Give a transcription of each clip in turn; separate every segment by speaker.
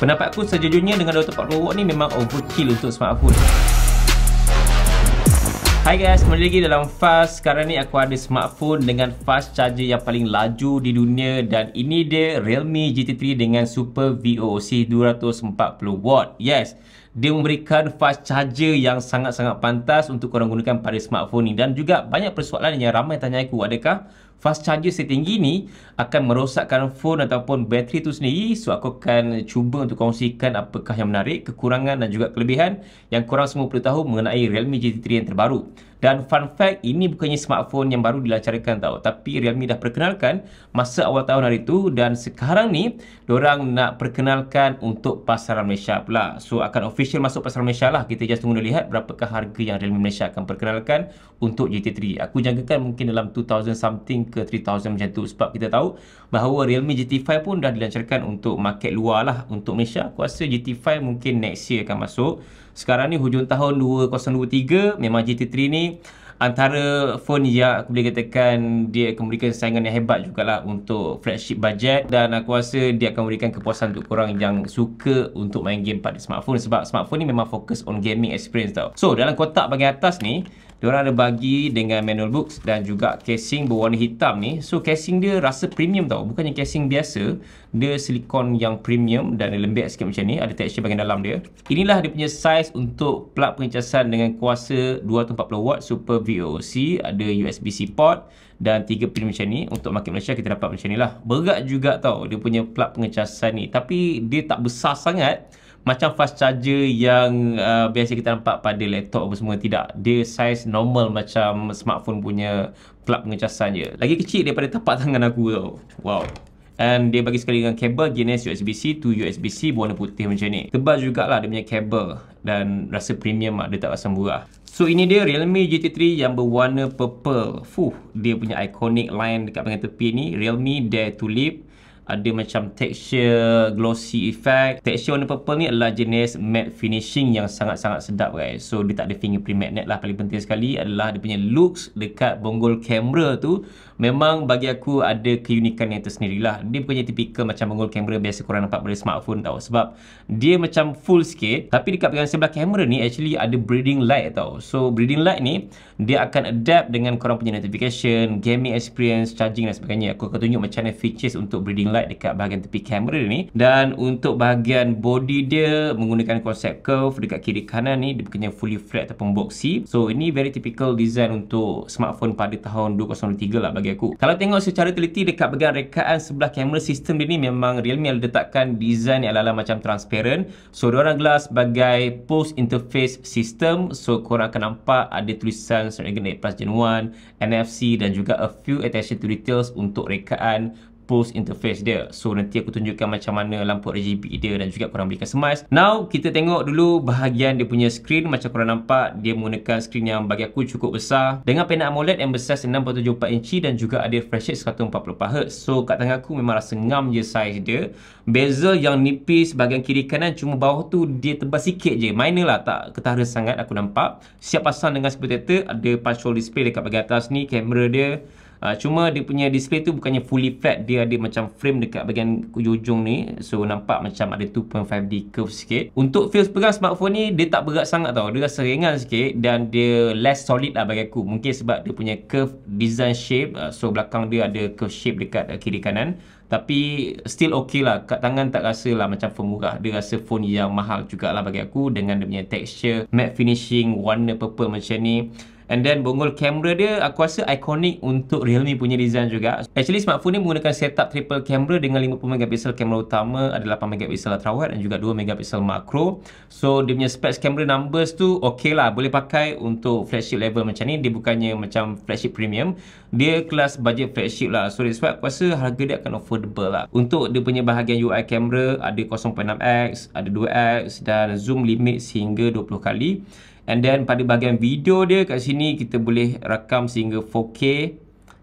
Speaker 1: Pendapat aku sejujurnya dengan 240W ni memang overkill untuk smartphone. Hai guys, kembali lagi dalam Fast. Sekarang ni aku ada smartphone dengan fast charger yang paling laju di dunia dan ini dia Realme GT3 dengan Super VOOC 240W. Yes dia memberikan fast charger yang sangat-sangat pantas untuk korang gunakan pada smartphone ni dan juga banyak persoalan yang ramai tanya aku adakah fast charger setinggi ni akan merosakkan phone ataupun bateri tu sendiri so aku akan cuba untuk kongsikan apakah yang menarik kekurangan dan juga kelebihan yang korang semua perlu tahu mengenai Realme GT3 yang terbaru dan fun fact, ini bukannya smartphone yang baru dilancarkan tau. Tapi Realme dah perkenalkan masa awal tahun hari tu dan sekarang ni, orang nak perkenalkan untuk pasaran Malaysia pula. So, akan official masuk pasaran Malaysia lah. Kita just tunggu dan lihat berapakah harga yang Realme Malaysia akan perkenalkan untuk GT3. Aku jangkakan mungkin dalam 2000 something ke 3000 macam tu. Sebab kita tahu bahawa Realme GT5 pun dah dilancarkan untuk market luar lah untuk Malaysia. Aku rasa GT5 mungkin next year akan masuk sekarang ni hujung tahun 2023 memang GT3 ni antara phone yang aku boleh katakan dia akan memberikan saingan yang hebat jugalah untuk flagship budget dan aku rasa dia akan memberikan kepuasan untuk korang yang suka untuk main game pada smartphone sebab smartphone ni memang fokus on gaming experience tau. So dalam kotak bahagian atas ni Diorang ada bagi dengan manual books dan juga casing berwarna hitam ni. So casing dia rasa premium tau. Bukannya casing biasa. Dia silikon yang premium dan dia lembek sikit macam ni. Ada texture bagian dalam dia. Inilah dia punya size untuk plug pengecasan dengan kuasa 240W Super VOC. Ada USB-C port dan tiga pin macam ni. Untuk market Malaysia kita dapat macam ni lah. Berat juga tau dia punya plug pengecasan ni. Tapi dia tak besar sangat macam fast charger yang uh, biasa kita nampak pada laptop apa semua tidak dia size normal macam smartphone punya plug pengecasan je lagi kecil daripada tapak tangan aku tau wow And dia bagi sekali dengan kabel jenis USB-C to USB-C berwarna putih macam ni. Tebal jugalah dia punya kabel dan rasa premium lah. Dia tak rasa murah. So ini dia Realme GT3 yang berwarna purple. Fuh, dia punya iconic line dekat pengen tepi ni. Realme Dare to Live ada macam texture glossy effect texture warna purple ni adalah jenis matte finishing yang sangat-sangat sedap guys so dia tak ada fingerprint magnet lah paling penting sekali adalah dia punya looks dekat bonggol kamera tu memang bagi aku ada keunikan yang tersendiri lah. Dia bukannya tipikal macam bangun kamera biasa korang nampak pada smartphone tau. Sebab dia macam full sikit. Tapi dekat pegangan sebelah kamera ni actually ada breathing light tau. So breathing light ni dia akan adapt dengan korang punya notification, gaming experience, charging dan sebagainya. Aku akan tunjuk macam mana features untuk breathing light dekat bahagian tepi kamera ni. Dan untuk bahagian body dia menggunakan konsep curve dekat kiri kanan ni dia bukannya fully flat ataupun boxy. So ini very typical design untuk smartphone pada tahun 2023 lah bagi aku. Kalau tengok secara teliti dekat bahagian rekaan sebelah kamera sistem dia ni memang Realme ada letakkan design yang ala-ala macam transparent. So diorang gelar sebagai post interface system. So korang akan nampak ada tulisan Snapdragon 8 Plus Gen 1, NFC dan juga a few attention to details untuk rekaan post interface dia so nanti aku tunjukkan macam mana lampu RGB dia dan juga korang boleh customize now kita tengok dulu bahagian dia punya screen macam korang nampak dia menggunakan screen yang bagi aku cukup besar dengan panel AMOLED yang besar 6.74 inci dan juga ada refresh rate 144Hz so kat tangan aku memang rasa ngam je size dia bezel yang nipis bahagian kiri kanan cuma bawah tu dia tebal sikit je minor lah tak ketara sangat aku nampak siap pasang dengan seperti itu ada partial display dekat bagian atas ni kamera dia uh, cuma dia punya display tu bukannya fully flat dia ada macam frame dekat bagian ujung ni so nampak macam ada 2.5D curve sikit untuk feel pegang smartphone ni dia tak berat sangat tau dia rasa ringan sikit dan dia less solid lah bagi aku mungkin sebab dia punya curve design shape uh, so belakang dia ada curve shape dekat uh, kiri kanan tapi still okay lah kat tangan tak rasa lah macam phone murah dia rasa phone yang mahal jugalah bagi aku dengan dia punya texture matte finishing warna purple macam ni And then bonggol kamera dia aku rasa ikonik untuk Realme punya design juga. Actually smartphone ni menggunakan setup triple kamera dengan 50 megapiksel kamera utama ada 8 megapiksel ultra wide dan juga 2 megapiksel makro. So dia punya specs kamera numbers tu okay lah. Boleh pakai untuk flagship level macam ni. Dia bukannya macam flagship premium. Dia kelas budget flagship lah. So that's why aku rasa harga dia akan affordable lah. Untuk dia punya bahagian UI kamera ada 0.6x, ada 2x dan zoom limit sehingga 20 kali. And then pada bahagian video dia kat sini kita boleh rakam sehingga 4K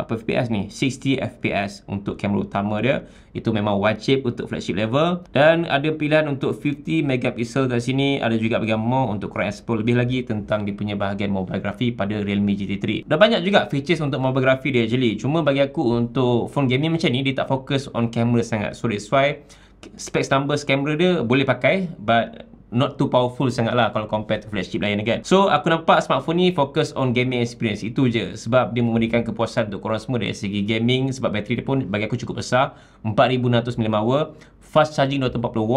Speaker 1: apa FPS ni? 60fps untuk kamera utama dia itu memang wajib untuk flagship level dan ada pilihan untuk 50 megapixel kat sini ada juga bahagian more untuk korang explore lebih lagi tentang dia punya bahagian mobile graphy pada Realme GT3 dah banyak juga features untuk mobile graphy dia actually cuma bagi aku untuk phone gaming macam ni dia tak fokus on camera sangat so that's why specs numbers camera dia boleh pakai but not too powerful sangat lah kalau compare to flagship lain kan so aku nampak smartphone ni fokus on gaming experience itu je sebab dia memberikan kepuasan untuk korang semua dari segi gaming sebab bateri dia pun bagi aku cukup besar 4600 mAh fast charging 240 w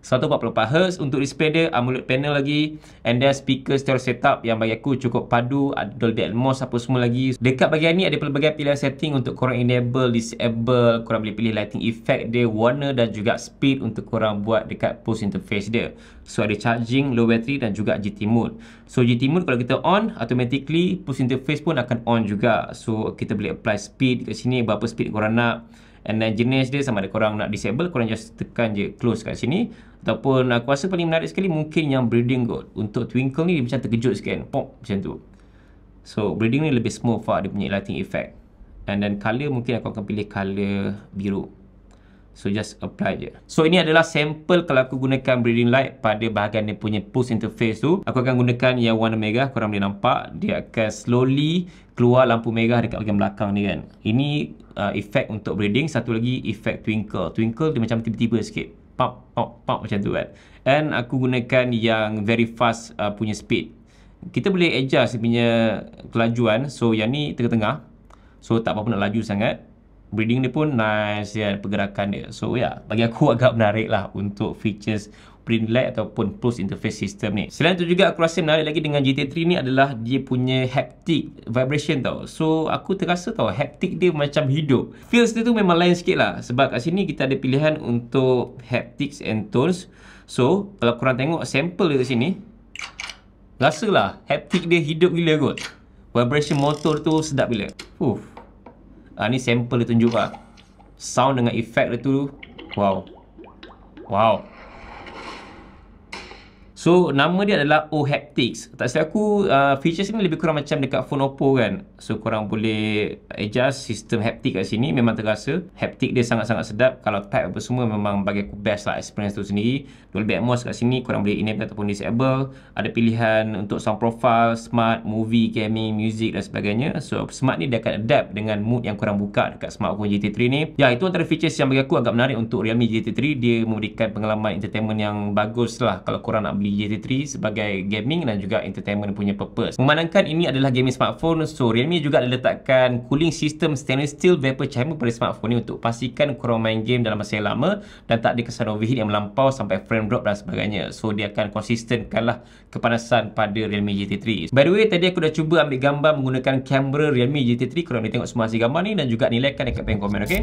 Speaker 1: 144 Hz untuk display dia AMOLED ah, panel lagi and then speaker stereo setup yang bagi aku cukup padu ada ah, Dolby Atmos apa semua lagi dekat bagian ni ada pelbagai pilihan setting untuk korang enable disable korang boleh pilih lighting effect dia warner dan juga speed untuk korang buat dekat post interface dia so ada charging low battery dan juga GT mode so GT mode kalau kita on automatically post interface pun akan on juga so kita boleh apply speed kat sini berapa speed korang nak and then jenis dia sama ada korang nak disable korang just tekan je close kat sini ataupun aku rasa paling menarik sekali mungkin yang breeding kot untuk twinkle ni dia macam terkejut sikit kan. pop macam tu so breeding ni lebih smooth lah dia punya lighting effect and then color mungkin aku akan pilih color biru So just apply je. So ini adalah sampel kalau aku gunakan breathing light pada bahagian dia punya pulse interface tu. Aku akan gunakan yang warna merah. Korang boleh nampak. Dia akan slowly keluar lampu merah dekat bahagian belakang ni kan. Ini uh, efek untuk breathing. Satu lagi efek twinkle. Twinkle dia macam tiba-tiba sikit. Pop, pop, pop macam tu kan. And aku gunakan yang very fast uh, punya speed. Kita boleh adjust punya kelajuan. So yang ni tengah-tengah. So tak apa-apa nak laju sangat breeding dia pun nice ya pergerakan dia so ya yeah, bagi aku agak menarik lah untuk features print light ataupun plus interface system ni selain tu juga aku rasa menarik lagi dengan GT3 ni adalah dia punya haptic vibration tau so aku terasa tau haptic dia macam hidup feels dia tu memang lain sikit lah sebab kat sini kita ada pilihan untuk haptics and tones so kalau korang tengok sampel dia kat sini rasalah haptic dia hidup gila kot vibration motor tu sedap gila uff uh, ni sample dia tunjuk lah. Sound dengan efek dia tu. Wow. Wow. So nama dia adalah O-Haptics Tak silap aku uh, Features ni lebih kurang macam dekat phone Oppo kan So korang boleh adjust sistem haptic kat sini Memang terasa Haptic dia sangat-sangat sedap Kalau type apa semua memang bagi aku best lah experience tu sendiri Dolby Atmos kat sini korang boleh enable ataupun disable Ada pilihan untuk sound profile, smart, movie, gaming, music dan sebagainya So smart ni dia akan adapt dengan mood yang korang buka dekat smart phone GT3 ni Ya itu antara features yang bagi aku agak menarik untuk Realme GT3 Dia memberikan pengalaman entertainment yang bagus lah Kalau korang nak beli di JT3 sebagai gaming dan juga entertainment punya purpose. Memandangkan ini adalah gaming smartphone, so Realme juga letakkan cooling system stainless steel vapor chamber pada smartphone ini untuk pastikan korang main game dalam masa yang lama dan tak ada kesan overheat yang melampau sampai frame drop dan sebagainya. So dia akan konsistenkanlah kepanasan pada Realme gt 3 By the way, tadi aku dah cuba ambil gambar menggunakan kamera Realme gt 3 Korang boleh tengok semua hasil gambar ni dan juga nilaikan dekat pengen komen, okay?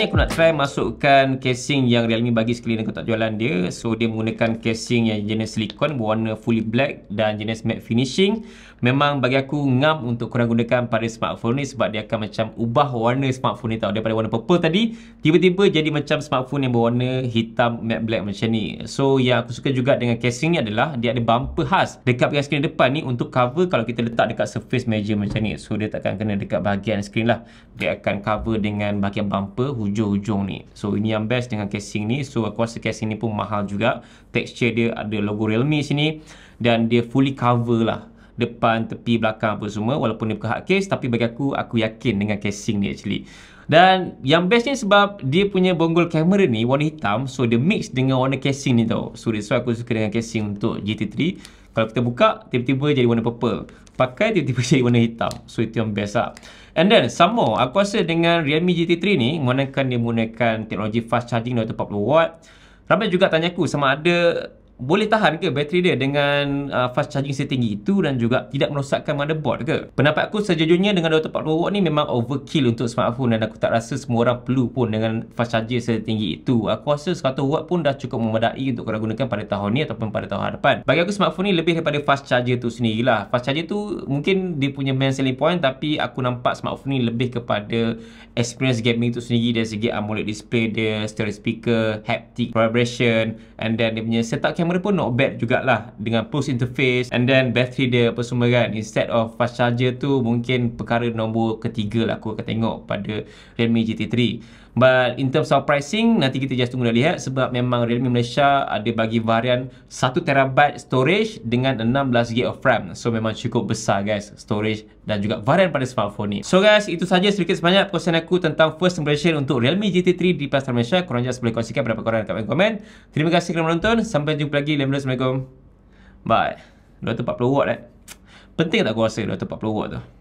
Speaker 1: ni aku nak try masukkan casing yang Realme bagi sekali dengan kotak jualan dia. So dia menggunakan casing yang jenis silikon berwarna fully black dan jenis matte finishing. Memang bagi aku ngam untuk korang gunakan pada smartphone ni sebab dia akan macam ubah warna smartphone ni tau. Daripada warna purple tadi, tiba-tiba jadi macam smartphone yang berwarna hitam matte black macam ni. So yang aku suka juga dengan casing ni adalah dia ada bumper khas dekat bahagian skrin depan ni untuk cover kalau kita letak dekat surface meja macam ni. So dia takkan kena dekat bahagian skrin lah. Dia akan cover dengan bahagian bumper hujung-hujung ni So ini yang best dengan casing ni So aku rasa casing ni pun mahal juga Texture dia ada logo Realme sini Dan dia fully cover lah Depan, tepi, belakang apa semua Walaupun dia bukan hard case Tapi bagi aku, aku yakin dengan casing ni actually Dan yang best ni sebab Dia punya bonggol kamera ni warna hitam So dia mix dengan warna casing ni tau So that's why aku suka dengan casing untuk GT3 kalau kita buka, tiba-tiba jadi warna purple. Pakai, tiba-tiba jadi warna hitam. So, itu yang best lah. And then, some more. Aku rasa dengan Realme GT3 ni, menggunakan dia menggunakan teknologi fast charging 240W. Ramai juga tanya aku sama ada boleh tahan ke bateri dia dengan uh, fast charging setinggi itu dan juga tidak merosakkan motherboard ke? Pendapat aku sejujurnya dengan 240W ni memang overkill untuk smartphone dan aku tak rasa semua orang perlu pun dengan fast charging setinggi itu. Aku rasa 100W pun dah cukup memadai untuk korang gunakan pada tahun ni ataupun pada tahun hadapan. Bagi aku smartphone ni lebih daripada fast charger tu sendirilah. Fast charger tu mungkin dia punya main selling point tapi aku nampak smartphone ni lebih kepada experience gaming tu sendiri dari segi AMOLED display dia, stereo speaker, haptic vibration and then dia punya setup camera kamera pun not bad jugalah dengan pulse interface and then battery dia apa semua kan instead of fast charger tu mungkin perkara nombor ketiga lah aku akan tengok pada Redmi GT3 But in terms of pricing, nanti kita just tunggu dan lihat sebab memang Realme Malaysia ada bagi varian 1TB storage dengan 16GB of RAM. So memang cukup besar guys storage dan juga varian pada smartphone ni. So guys, itu saja sedikit sebanyak perkongsian aku tentang first impression untuk Realme GT3 di pasar Malaysia. Korang just boleh kongsikan pendapat korang dekat komen. Terima kasih kerana menonton. Sampai jumpa lagi. Assalamualaikum. Bye. 240 watt eh. Penting tak aku rasa 240 watt tu?